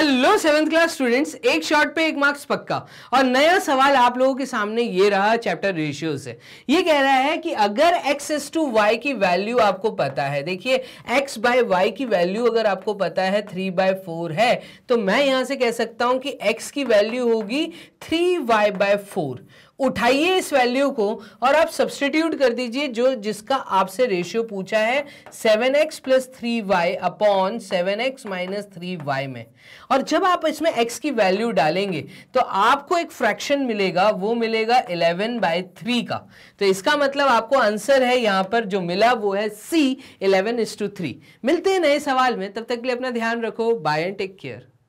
hello seventh class students एक shot पे एक मार्क्स पक्का और नया सवाल आप लोगों के सामने ये रहा चैप्टर रेशियो से ये कह रहा है कि अगर एक्स एस टू वाई की वैल्यू आपको पता है देखिए एक्स बाय वाई की वैल्यू अगर आपको पता है थ्री बाय फोर है तो मैं यहां से कह सकता हूं कि एक्स की वैल्यू होगी थ्री वाई बाय फोर उठाइए इस वैल्यू को और आप सब्सटीट्यूट कर दीजिए जो जिसका आपसे रेशियो पूछा है seven x plus three y upon seven x minus three y में और जब आप इसमें एक्स की वैल्यू डालेंगे तो आपको एक फ्रैक्शन मिलेगा वो मिलेगा इलेवन बाई थ्री का तो इसका मतलब आपको आंसर है यहाँ पर जो मिला वो है सी इलेवन टू थ्री मिलते हैं नए सवाल में तब तक के लिए अपना ध्यान रखो बाय एंड टेक केयर